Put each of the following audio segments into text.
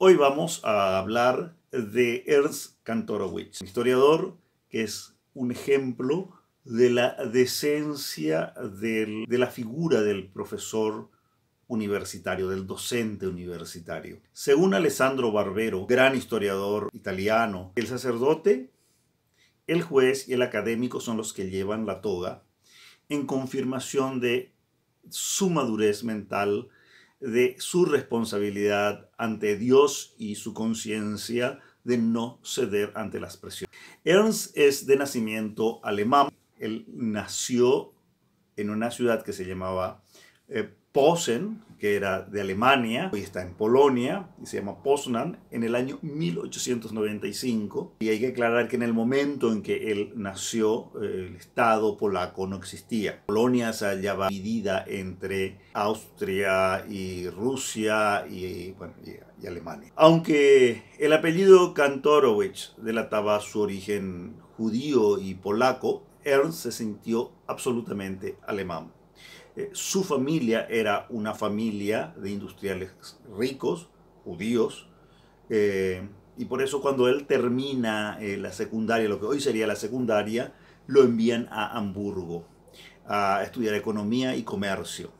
Hoy vamos a hablar de Ernst Kantorowicz, historiador que es un ejemplo de la decencia de la figura del profesor universitario, del docente universitario. Según Alessandro Barbero, gran historiador italiano, el sacerdote, el juez y el académico son los que llevan la toga en confirmación de su madurez mental de su responsabilidad ante Dios y su conciencia de no ceder ante las presiones. Ernst es de nacimiento alemán. Él nació en una ciudad que se llamaba eh, Posen, que era de Alemania, hoy está en Polonia y se llama Poznan, en el año 1895. Y hay que aclarar que en el momento en que él nació, eh, el Estado polaco no existía. Polonia se hallaba dividida entre Austria y Rusia y, y Alemania. Aunque el apellido Kantorowicz delataba su origen judío y polaco, Ernst se sintió absolutamente alemán. Eh, su familia era una familia de industriales ricos, judíos, eh, y por eso cuando él termina eh, la secundaria, lo que hoy sería la secundaria, lo envían a Hamburgo a estudiar economía y comercio.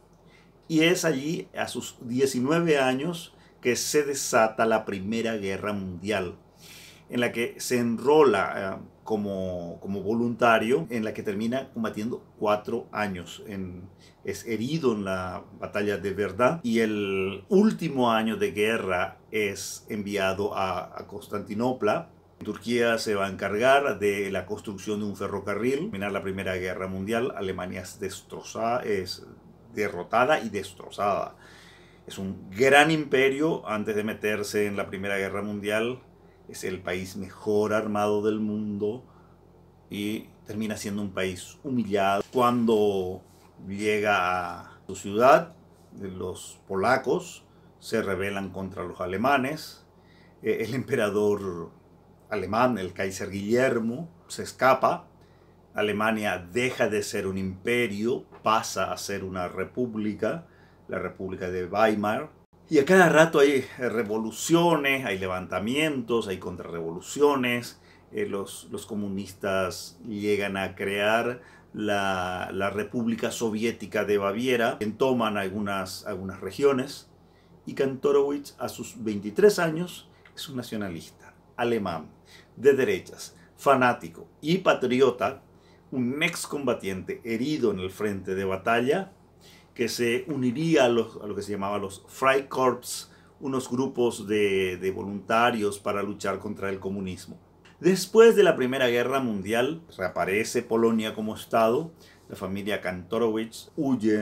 Y es allí, a sus 19 años, que se desata la Primera Guerra Mundial, en la que se enrola como, voluntario, en la que termina combatiendo cuatro años. es herido en la batalla de verdad y el último año de guerra es enviado a, Constantinopla Turquía se va a encargar de la construcción de un ferrocarril. Terminar la Primera Guerra Mundial, Alemania es destrozada, es derrotada y destrozada. Es un gran imperio antes de meterse en la Primera Guerra Mundial es el país mejor armado del mundo y termina siendo un país humillado. Cuando llega a su ciudad, los polacos se rebelan contra los alemanes, eh, el emperador alemán, el Kaiser Guillermo, se escapa, Alemania deja de ser un imperio, pasa a ser una república, la República de Weimar, y a cada rato hay eh, revoluciones, hay levantamientos, hay contrarrevoluciones. Eh, los, comunistas llegan a crear la, la, República Soviética de Baviera, toman algunas, algunas regiones. Y Kantorowicz, a sus 23 años, es un nacionalista alemán, de derechas, fanático y patriota, un excombatiente herido en el frente de batalla que se uniría a, lo que se llamaba los Freikorps, unos grupos de, de voluntarios para luchar contra el comunismo. Después de la Primera Guerra Mundial, reaparece Polonia como Estado, la familia Kantorowicz huye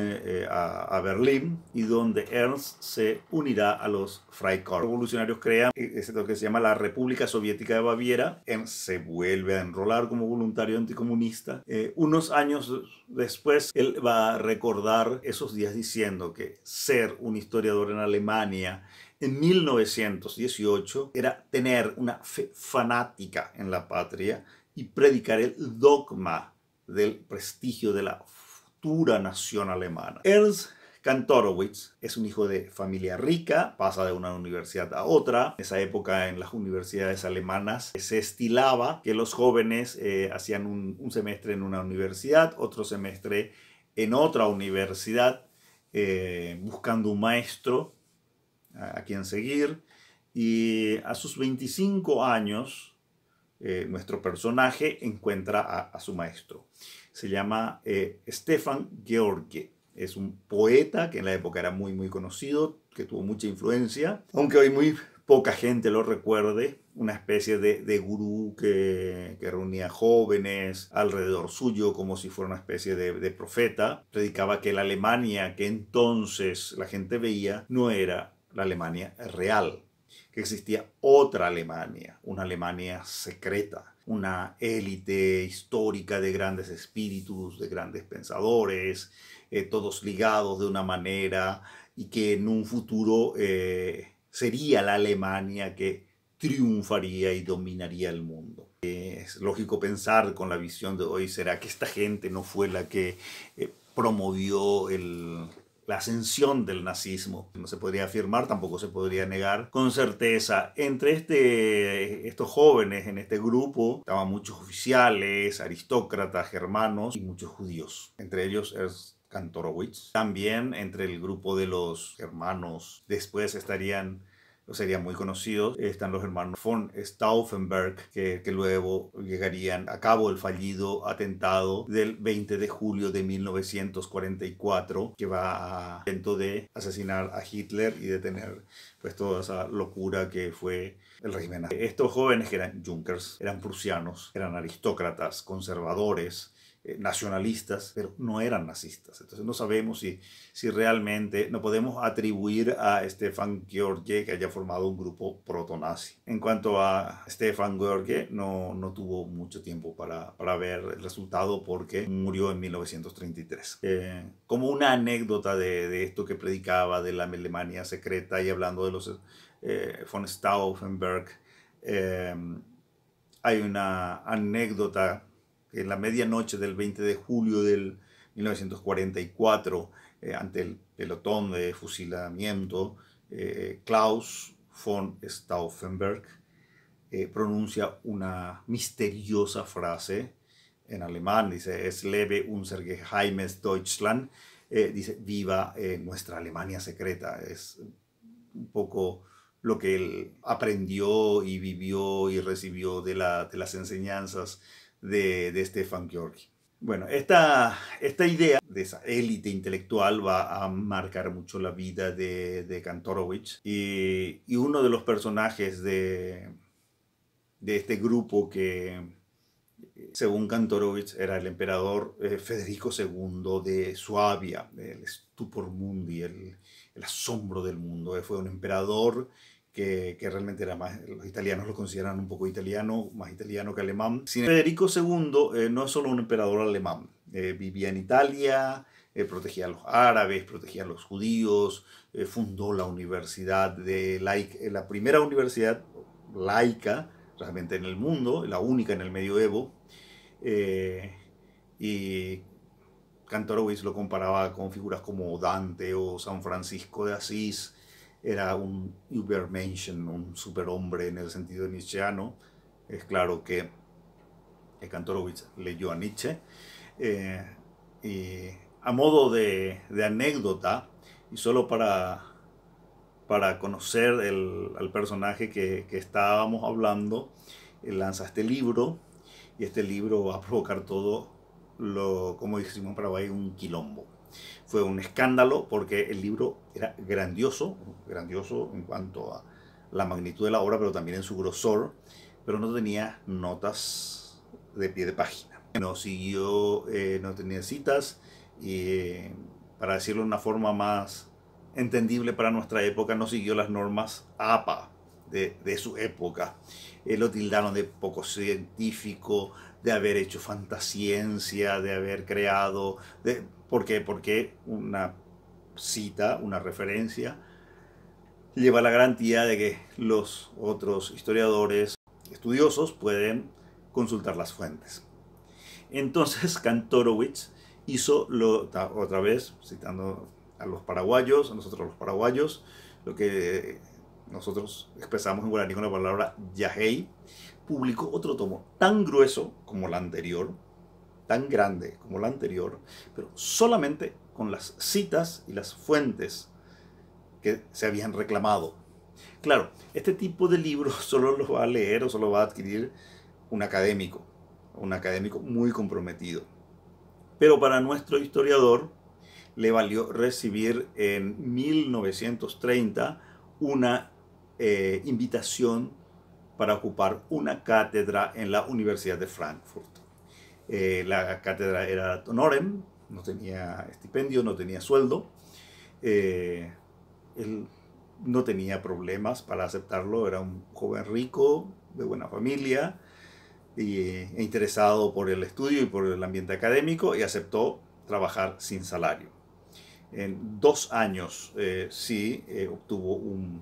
eh, a, Berlín y donde Ernst se unirá a los Freikorps. Los revolucionarios crean lo que se llama la República Soviética de Baviera. Ernst em, se vuelve a enrolar como voluntario anticomunista. Eh, unos años después, él va a recordar esos días diciendo que ser un historiador en Alemania en 1918 era tener una fe fanática en la patria y predicar el dogma del prestigio de la futura nación alemana. Ernst Kantorowicz es un hijo de familia rica, pasa de una universidad a otra. En esa época en las universidades alemanas se estilaba que los jóvenes eh, hacían un, semestre en una universidad, otro semestre en otra universidad, eh, buscando un maestro a, a quien seguir. Y a sus 25 años, eh, nuestro personaje encuentra a, su maestro. Se llama eh, Stefan George. Es un poeta que en la época era muy, muy conocido, que tuvo mucha influencia, aunque hoy muy poca gente lo recuerde, una especie de, de gurú que, que, reunía jóvenes alrededor suyo como si fuera una especie de, profeta, predicaba que la Alemania que entonces la gente veía no era la Alemania real que existía otra Alemania, una Alemania secreta, una élite histórica de grandes espíritus, de grandes pensadores, eh, todos ligados de una manera y que en un futuro eh, sería la Alemania que triunfaría y dominaría el mundo. es lógico pensar con la visión de hoy, ¿será que esta gente no fue la que eh, promovió el la ascensión del nazismo. No se podría afirmar, tampoco se podría negar con certeza. Entre este, estos jóvenes, en este grupo, estaban muchos oficiales, aristócratas, germanos y muchos judíos. Entre ellos es Kantorowicz. También entre el grupo de los germanos, después estarían serían muy conocidos, están los hermanos von Stauffenberg, que, luego llegarían a cabo el fallido atentado del 20 de julio de 1944, que va a intento de asesinar a Hitler y detener pues toda esa locura que fue el régimen. Estos jóvenes que eran Junkers, eran prusianos, eran aristócratas, conservadores, eh, nacionalistas, pero no eran nazistas. Entonces no sabemos si, si realmente no podemos atribuir a Stefan George que haya formado un grupo proto-nazi. En cuanto a Stefan George, no, no tuvo mucho tiempo para, para ver el resultado porque murió en 1933. Eh, como una anécdota de, de, esto que predicaba de la Alemania secreta y hablando de los eh, von Stauffenberg, hay una anécdota en la medianoche del 20 de julio del 1944, eh, ante el pelotón de fusilamiento, eh, Klaus von Stauffenberg eh, pronuncia una misteriosa frase en alemán, dice, es un unser geheimes Deutschland, dice, viva nuestra Alemania secreta. Es un poco lo que él aprendió y vivió y recibió de las enseñanzas de, de Stefan Georgi. Bueno, esta, esta idea de esa élite intelectual va a marcar mucho la vida de, de Kantorowicz y, uno de los personajes de, de este grupo que, según Kantorowicz, era el emperador eh, Federico II de Suabia, el estupor mundi, el asombro del mundo. Fue un emperador que, realmente era más, los italianos lo consideran un poco italiano, más italiano que alemán. Federico II eh, no es solo un emperador alemán, eh, vivía en Italia, eh, protegía a los árabes, protegía a los judíos, fundó la universidad de laica, la primera universidad laica realmente en el mundo, la única en el medioevo, y Cantorowicz lo comparaba con figuras como Dante o San Francisco de Asís, era un Übermenschen, un superhombre en el sentido nietzscheano. Es claro que Kantorowicz leyó a Nietzsche. Eh, y a modo de, anécdota, y solo para, para conocer el, al personaje que, estábamos hablando, eh, lanza este libro, y este libro va a provocar todo lo, como decimos para hoy un quilombo. Fue un escándalo porque el libro era grandioso, grandioso en cuanto a la magnitud de la obra, pero también en su grosor, pero no tenía notas de pie de página. No siguió, eh, no tenía citas, y eh, para decirlo de una forma más entendible para nuestra época, no siguió las normas APA de, su época. Eh, lo tildaron de poco científico, de haber hecho fantasciencia, de haber creado, de, ¿Por qué? Porque una cita, una referencia, lleva la garantía de que los otros historiadores estudiosos pueden consultar las fuentes. Entonces Kantorowicz hizo lo, otra vez, citando a los paraguayos, a nosotros los paraguayos, lo que nosotros expresamos en guaraní con la palabra yahei, publicó otro tomo tan grueso como el anterior, tan grande como la anterior, pero solamente con las citas y las fuentes que se habían reclamado. Claro, este tipo de libros solo lo va a leer o solo va a adquirir un académico, un académico muy comprometido. Pero para nuestro historiador le valió recibir en 1930 una eh, invitación para ocupar una cátedra en la Universidad de Frankfurt. Eh, la cátedra era honorem, no tenía estipendio, no tenía sueldo. Eh, él no tenía problemas para aceptarlo, era un joven rico, de buena familia, y, eh, interesado por el estudio y por el ambiente académico, y aceptó trabajar sin salario. En dos años sí obtuvo un,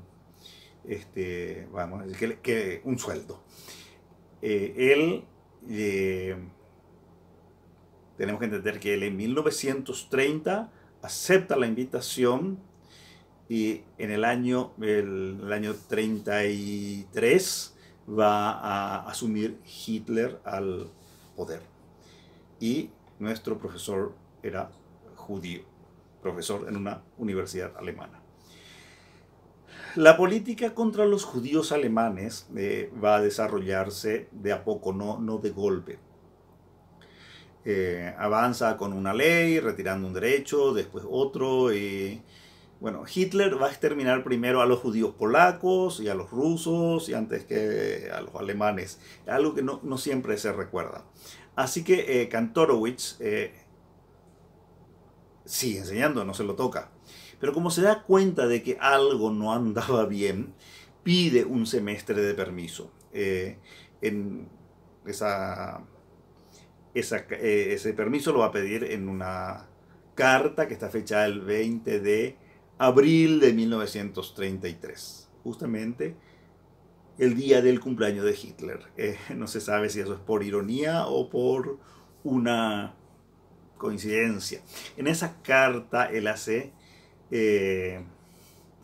este, vamos, que, un sueldo. él tenemos que entender que él en 1930 acepta la invitación y en el año, año 33 va a asumir Hitler al poder. Y nuestro profesor era judío, profesor en una universidad alemana. La política contra los judíos alemanes eh, va a desarrollarse de a poco, no, no de golpe. Eh, avanza con una ley, retirando un derecho, después otro. Y, bueno, Hitler va a exterminar primero a los judíos polacos y a los rusos y antes que a los alemanes, algo que no, siempre se recuerda. Así que eh, Kantorowicz eh, sigue enseñando, no se lo toca. Pero como se da cuenta de que algo no andaba bien, pide un semestre de permiso. en esa eh, ese permiso lo va a pedir en una carta que está fechada el 20 de abril de 1933, justamente el día del cumpleaños de Hitler. Eh, no se sabe si eso es por ironía o por una coincidencia. En esa carta él hace eh,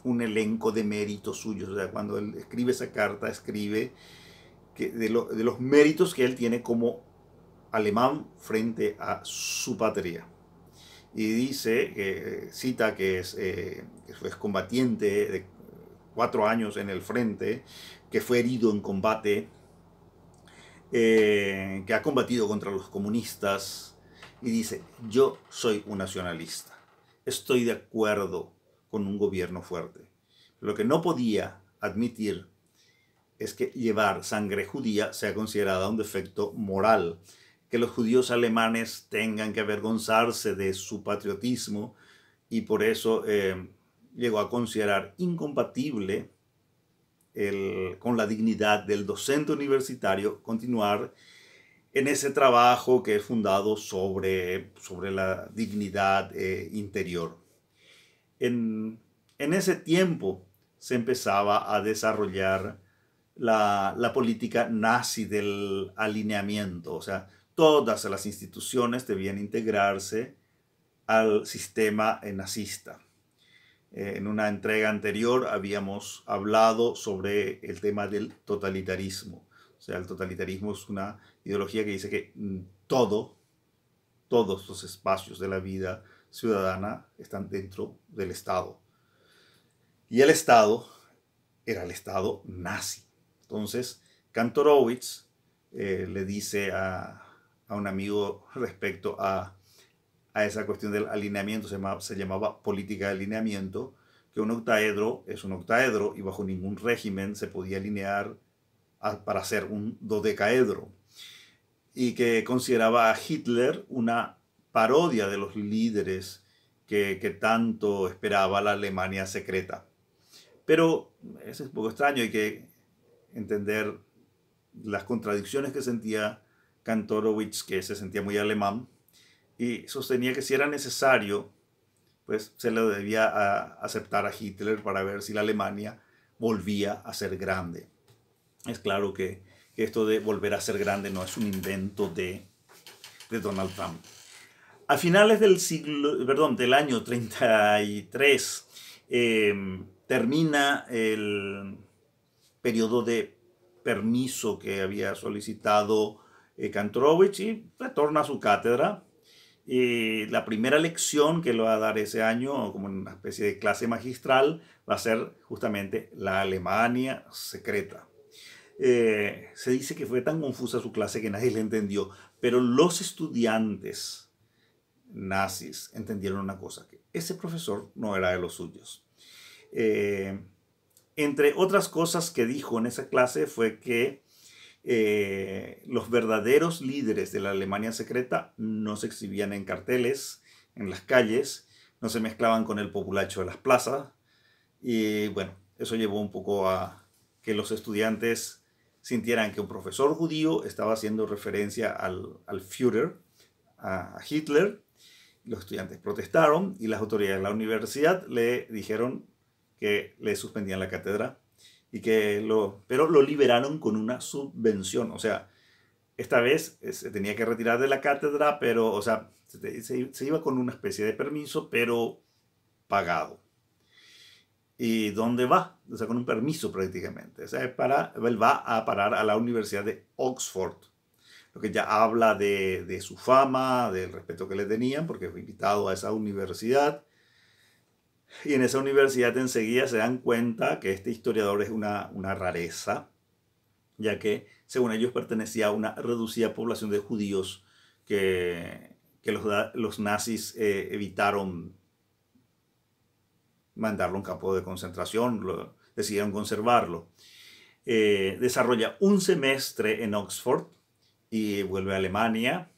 un elenco de méritos suyos. O sea, cuando él escribe esa carta, escribe que de, de los méritos que él tiene como alemán frente a su patria. Y dice, cita eh, que es, combatiente de cuatro años en el frente, que fue herido en combate, eh, que ha combatido contra los comunistas, y dice, yo soy un nacionalista, estoy de acuerdo con un gobierno fuerte. Lo que no podía admitir es que llevar sangre judía sea considerada un defecto moral que los judíos alemanes tengan que avergonzarse de su patriotismo y por eso eh, llegó a considerar incompatible con la dignidad del docente universitario continuar en ese trabajo que es fundado sobre, sobre la dignidad eh, interior. En, ese tiempo se empezaba a desarrollar la, la política nazi del alineamiento, o sea, todas las instituciones debían integrarse al sistema nazista. Eh, en una entrega anterior habíamos hablado sobre el tema del totalitarismo. O sea, el totalitarismo es una ideología que dice que mm, todo, todos los espacios de la vida ciudadana están dentro del Estado. Y el Estado era el Estado nazi. Entonces, Kantorowicz eh, le dice a, a un amigo respecto a, esa cuestión del alineamiento, se llamaba, política de alineamiento, que un octaedro es un octaedro y bajo ningún régimen se podía alinear para ser un dodecaedro, y que consideraba a Hitler una parodia de los líderes que, que tanto esperaba la Alemania secreta. Pero es un poco extraño, hay que entender las contradicciones que sentía Kantorowicz, que se sentía muy alemán, y sostenía que si era necesario, pues se lo debía aceptar a Hitler para ver si la Alemania volvía a ser grande. Es claro que, esto de volver a ser grande no es un invento de, de Donald Trump. A finales del siglo, perdón, del año 33, em, termina el periodo de permiso que había solicitado eh, Kantrovich y retorna a su cátedra. y la primera lección que le va a dar ese año, como una especie de clase magistral, va a ser justamente la Alemania secreta. Eh, se dice que fue tan confusa su clase que nadie le entendió, pero los estudiantes nazis entendieron una cosa, que ese profesor no era de los suyos. Eh, entre otras cosas que dijo en esa clase fue que eh, los verdaderos líderes de la Alemania secreta no se exhibían en carteles, en las calles, no se mezclaban con el populacho de las plazas. Y bueno, eso llevó un poco a que los estudiantes sintieran que un profesor judío estaba haciendo referencia al, al Führer, a Hitler. Los estudiantes protestaron y las autoridades de la universidad le dijeron que le suspendían la cátedra que lo, pero lo liberaron con una subvención, o sea, esta vez eh, se tenía que retirar de la cátedra, pero, o sea, se, iba con una especie de permiso, pero pagado. ¿Y dónde va? O sea, con un permiso prácticamente. O sea, para, él va a parar a la Universidad de Oxford, lo que ya habla de, de su fama, del respeto que le tenían, porque fue invitado a esa universidad. Y en esa universidad enseguida se dan cuenta que este historiador es una, rareza, ya que según ellos pertenecía a una reducida población de judíos que, los, nazis eh, evitaron mandarlo a un campo de concentración, decidieron conservarlo. Eh, desarrolla un semestre en Oxford y vuelve a Alemania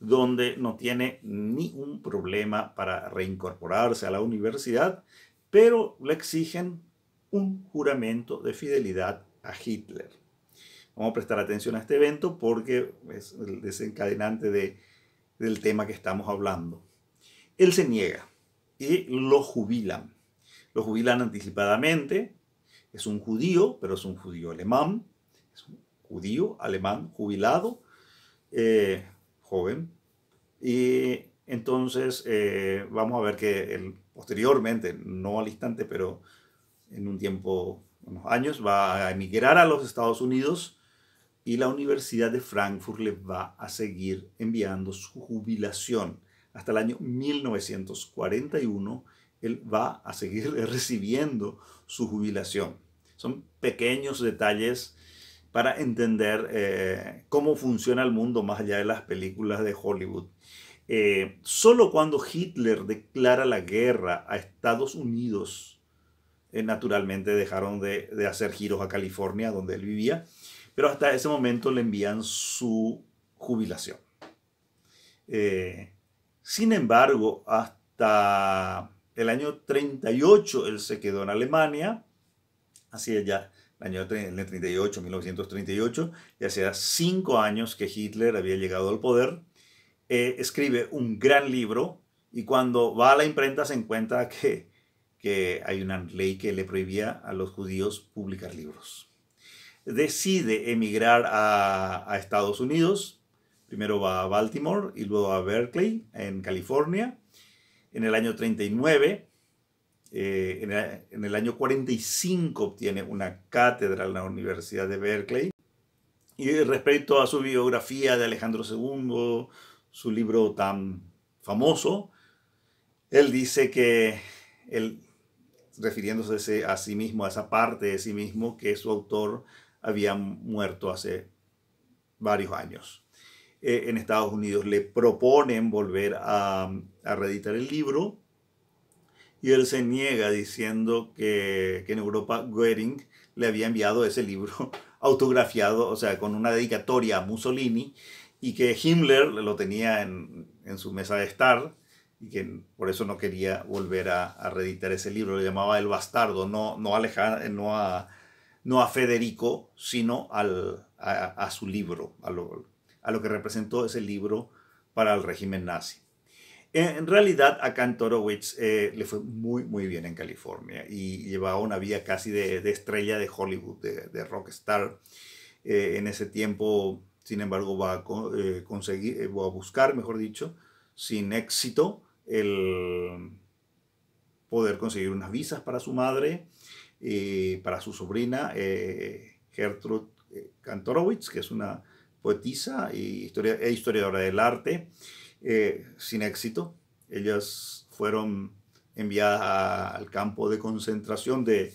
donde no tiene ni un problema para reincorporarse a la universidad, pero le exigen un juramento de fidelidad a Hitler. Vamos a prestar atención a este evento porque es el desencadenante de, del tema que estamos hablando. Él se niega y lo jubilan. Lo jubilan anticipadamente. Es un judío, pero es un judío alemán. Es un judío alemán jubilado. Eh, joven. Y entonces eh, vamos a ver que él, posteriormente, no al instante, pero en un tiempo, unos años, va a emigrar a los Estados Unidos y la Universidad de Frankfurt le va a seguir enviando su jubilación. Hasta el año 1941 él va a seguir recibiendo su jubilación. Son pequeños detalles para entender eh, cómo funciona el mundo más allá de las películas de Hollywood. Eh, solo cuando Hitler declara la guerra a Estados Unidos, eh, naturalmente dejaron de, hacer giros a California, donde él vivía, pero hasta ese momento le envían su jubilación. sin embargo, hasta el año 38 él se quedó en Alemania, así ya año, el 38, 1938, ya hacía cinco años que Hitler había llegado al poder, eh, escribe un gran libro y cuando va a la imprenta se encuentra que, hay una ley que le prohibía a los judíos publicar libros. Decide emigrar a, a Estados Unidos, primero va a Baltimore y luego a Berkeley, en California. En el año 39 eh, en, el, año 45 obtiene una cátedra en la Universidad de Berkeley. Y respecto a su biografía de Alejandro II, su libro tan famoso, él dice que, él, refiriéndose a sí mismo, a esa parte de sí mismo, que su autor había muerto hace varios años. Eh, en Estados Unidos le proponen volver a, a reeditar el libro y él se niega diciendo que, que en Europa Goering le había enviado ese libro autografiado, o sea, con una dedicatoria a Mussolini, y que Himmler lo tenía en, en su mesa de estar, y que por eso no quería volver a, reeditar ese libro, le llamaba El Bastardo, no, no, a, no, a, no a Federico, sino al, a, a su libro, a lo, a lo que representó ese libro para el régimen nazi. En realidad, a Kantorowicz eh, le fue muy, muy bien en California y llevaba una vía casi de, estrella de Hollywood, de, rockstar. Eh, en ese tiempo, sin embargo, va a, eh, conseguir, va a buscar, mejor dicho, sin éxito, el poder conseguir unas visas para su madre y para su sobrina, Gertrude Kantorowicz, que es una poetisa e historiadora del arte. Eh, sin éxito. Ellas fueron enviadas al campo de concentración de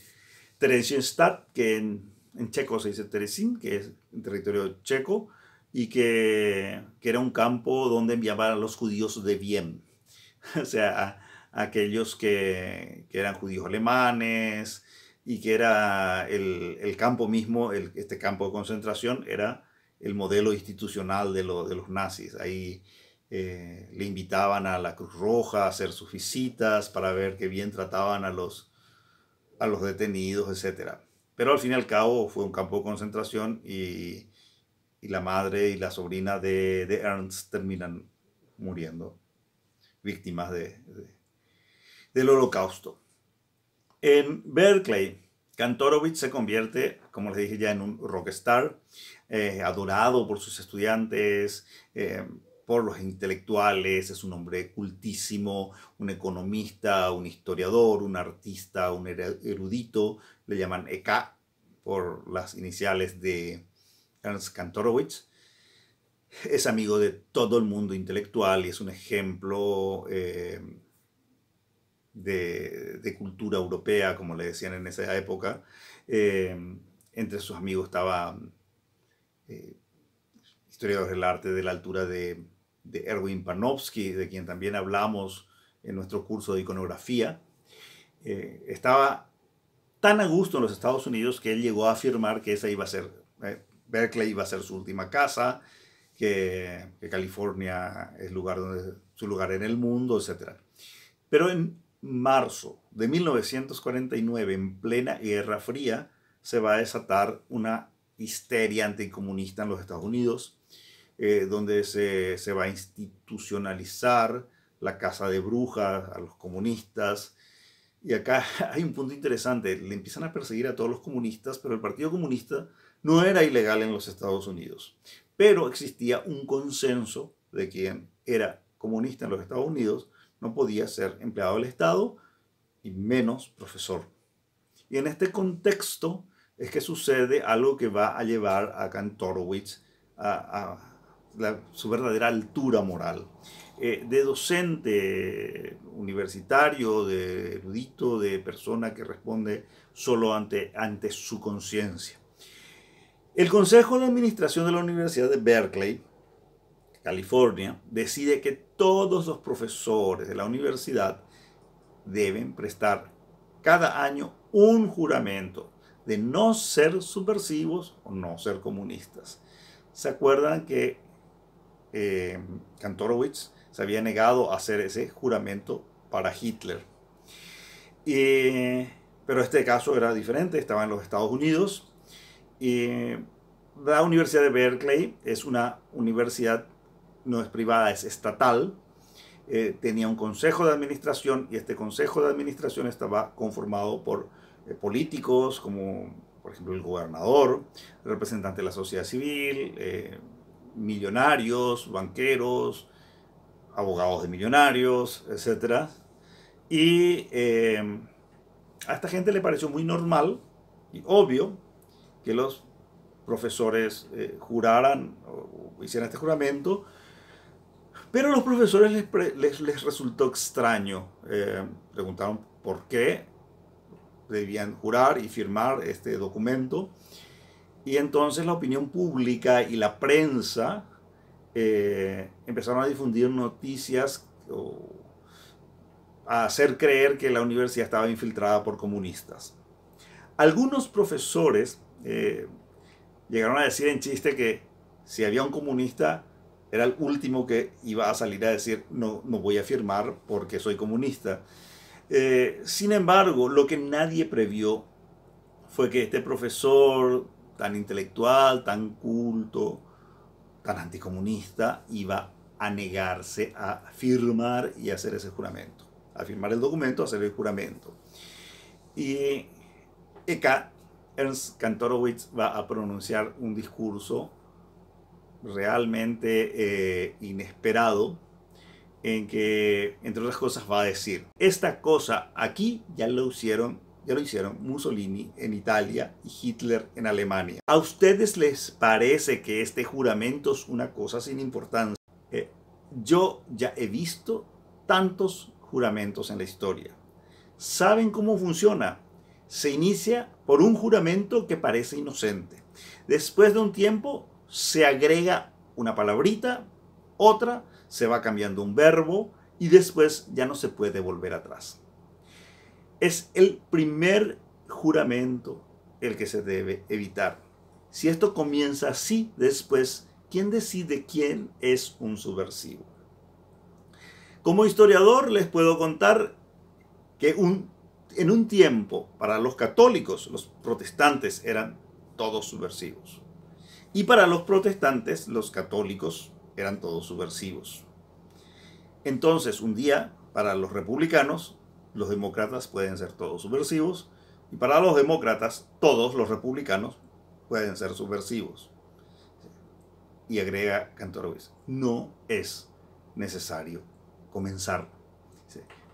Theresienstadt, que en, checo se dice Terezin, que es territorio checo, y que, era un campo donde enviaban a los judíos de bien, o sea, a, aquellos que, eran judíos alemanes, y que era el, campo mismo, el, este campo de concentración, era el modelo institucional de, de los nazis. Ahí eh, le invitaban a la Cruz Roja a hacer sus visitas para ver qué bien trataban a los, a los detenidos, etc. Pero al fin y al cabo fue un campo de concentración y, la madre y la sobrina de, Ernst terminan muriendo, víctimas del holocausto. En Berkeley, Kantorowicz se convierte, como les dije ya, en un rockstar, eh, adorado por sus estudiantes, eh, por los intelectuales, es un hombre cultísimo, un economista, un historiador, un artista, un erudito, le llaman EK por las iniciales de Ernst Kantorowicz. Es amigo de todo el mundo intelectual y es un ejemplo em, de, cultura europea, como le decían en esa época. Em, entre sus amigos estaba eh, historiador del arte de la altura de de Erwin Panofsky, de quien también hablamos en nuestro curso de iconografía, eh, estaba tan a gusto en los Estados Unidos que él llegó a afirmar que esa iba a ser, eh, Berkeley iba a ser su última casa, que, California es lugar donde, su lugar en el mundo, etc. Pero en marzo de 1949, en plena Guerra Fría, se va a desatar una histeria anticomunista en los Estados Unidos eh, donde se, va a institucionalizar la casa de brujas, a los comunistas. Y acá hay un punto interesante, le empiezan a perseguir a todos los comunistas, pero el Partido Comunista no era ilegal en los Estados Unidos. Pero existía un consenso de quien era comunista en los Estados Unidos no podía ser empleado del Estado y menos profesor. Y en este contexto es que sucede algo que va a llevar a Kantorowicz a su verdadera altura moral. Eh, de docente universitario, de erudito, de persona que responde solo ante, ante su conciencia. El Consejo de Administración de la Universidad de Berkeley, California, decide que todos los profesores de la universidad deben prestar cada año un juramento de no ser subversivos o no ser comunistas. ¿Se acuerdan que eh, Kantorowicz se había negado a hacer ese juramento para Hitler. pero este caso era diferente, estaba en los Estados Unidos. y la Universidad de Berkeley es una universidad, no es privada, es estatal. Eh, tenía un consejo de administración y este consejo de administración estaba conformado por eh, políticos como, por ejemplo, el gobernador, representante de la sociedad civil, eh, millonarios, banqueros, abogados de millonarios, etc. Y em, a esta gente le pareció muy normal y obvio que los profesores eh, juraran o hicieran este juramento, pero a los profesores les, les, resultó extraño. Eh, preguntaron por qué debían jurar y firmar este documento. Y entonces la opinión pública y la prensa eh, empezaron a difundir noticias o a hacer creer que la universidad estaba infiltrada por comunistas. Algunos profesores eh, llegaron a decir en chiste que si había un comunista, era el último que iba a salir a decir no, no voy a firmar porque soy comunista. Eh, sin embargo, lo que nadie previó fue que este profesor tan intelectual, tan culto, tan anticomunista, iba a negarse a firmar y hacer ese juramento. A firmar el documento, a hacer el juramento. Y acá e Ernst Kantorowicz va a pronunciar un discurso realmente eh, inesperado en que, entre otras cosas, va a decir, esta cosa aquí ya lo hicieron ya lo hicieron Mussolini en Italia y Hitler en Alemania. ¿A ustedes les parece que este juramento es una cosa sin importancia? Eh, yo ya he visto tantos juramentos en la historia. ¿Saben cómo funciona? Se inicia por un juramento que parece inocente. Después de un tiempo se agrega una palabrita, otra, se va cambiando un verbo y después ya no se puede volver atrás. Es el primer juramento el que se debe evitar. Si esto comienza así, después, ¿quién decide quién es un subversivo? Como historiador les puedo contar que un, en un tiempo para los católicos, los protestantes eran todos subversivos. Y para los protestantes, los católicos eran todos subversivos. Entonces, un día, para los republicanos, los demócratas pueden ser todos subversivos y para los demócratas todos los republicanos pueden ser subversivos. Y agrega Cantorovich, no es necesario comenzar.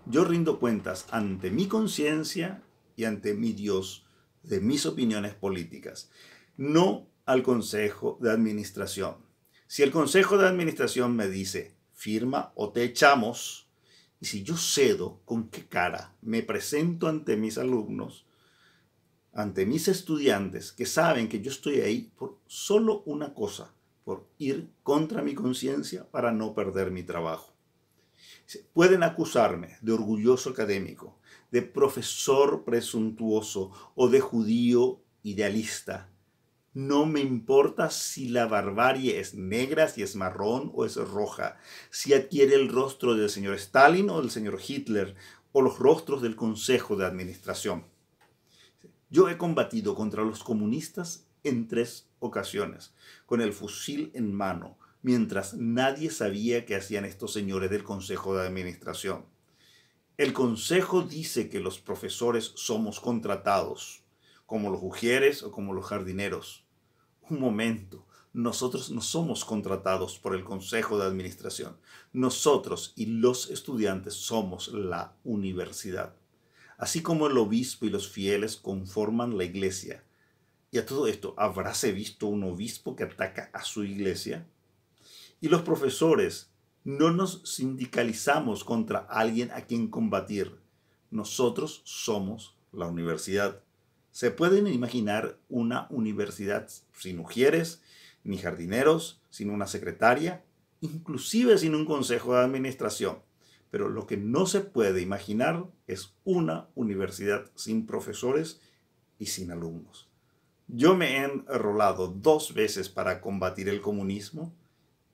Yo rindo cuentas ante mi conciencia y ante mi Dios de mis opiniones políticas, no al Consejo de Administración. Si el Consejo de Administración me dice, firma o te echamos, y si yo cedo, ¿con qué cara me presento ante mis alumnos, ante mis estudiantes que saben que yo estoy ahí por solo una cosa, por ir contra mi conciencia para no perder mi trabajo? Pueden acusarme de orgulloso académico, de profesor presuntuoso o de judío idealista, no me importa si la barbarie es negra, si es marrón o es roja, si adquiere el rostro del señor Stalin o del señor Hitler, o los rostros del Consejo de Administración. Yo he combatido contra los comunistas en tres ocasiones, con el fusil en mano, mientras nadie sabía qué hacían estos señores del Consejo de Administración. El Consejo dice que los profesores somos contratados, como los ujieres o como los jardineros. Un momento, nosotros no somos contratados por el Consejo de Administración. Nosotros y los estudiantes somos la universidad. Así como el obispo y los fieles conforman la iglesia. Y a todo esto, ¿habráse visto un obispo que ataca a su iglesia? Y los profesores, no nos sindicalizamos contra alguien a quien combatir. Nosotros somos la universidad. ¿Se pueden imaginar una universidad sin mujeres, ni jardineros, sin una secretaria, inclusive sin un consejo de administración? Pero lo que no se puede imaginar es una universidad sin profesores y sin alumnos. Yo me he enrolado dos veces para combatir el comunismo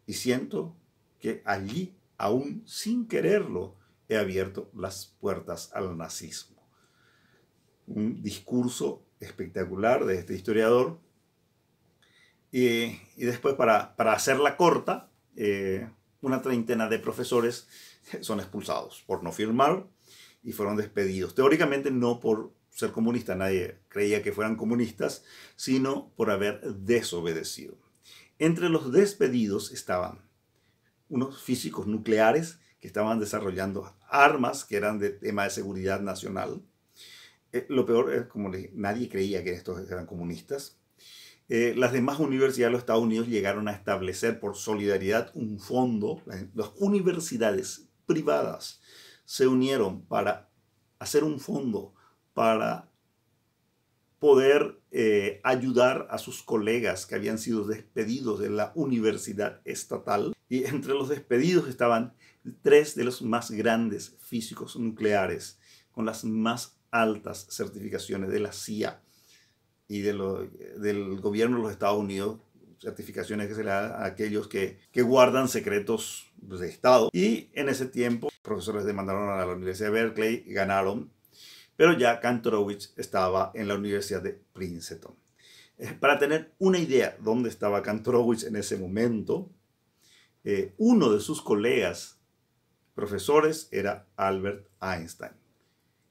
y siento que allí, aún sin quererlo, he abierto las puertas al nazismo un discurso espectacular de este historiador. y después, para, para hacerla corta, eh, una treintena de profesores son expulsados por no firmar y fueron despedidos. Teóricamente no por ser comunistas, nadie creía que fueran comunistas, sino por haber desobedecido. Entre los despedidos estaban unos físicos nucleares que estaban desarrollando armas que eran de tema de seguridad nacional, eh, lo peor es, como nadie creía que estos eran comunistas, eh, las demás universidades de los Estados Unidos llegaron a establecer por solidaridad un fondo. Las, universidades privadas se unieron para hacer un fondo para poder eh, ayudar a sus colegas que habían sido despedidos de la universidad estatal. Y entre los despedidos estaban tres de los más grandes físicos nucleares, con las más altas certificaciones de la CIA y del gobierno de los Estados Unidos, certificaciones que se le dan a aquellos que, guardan secretos de Estado. Y en ese tiempo, profesores demandaron a la Universidad de Berkeley, ganaron, pero ya Kantorowicz estaba en la Universidad de Princeton. Eh, para tener una idea dónde estaba Kantorowicz en ese momento, eh, uno de sus colegas profesores era Albert Einstein.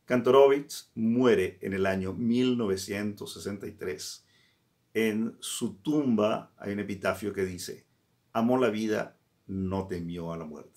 Kantorowicz muere en el año 1963. En su tumba hay un epitafio que dice, amó la vida, no temió a la muerte.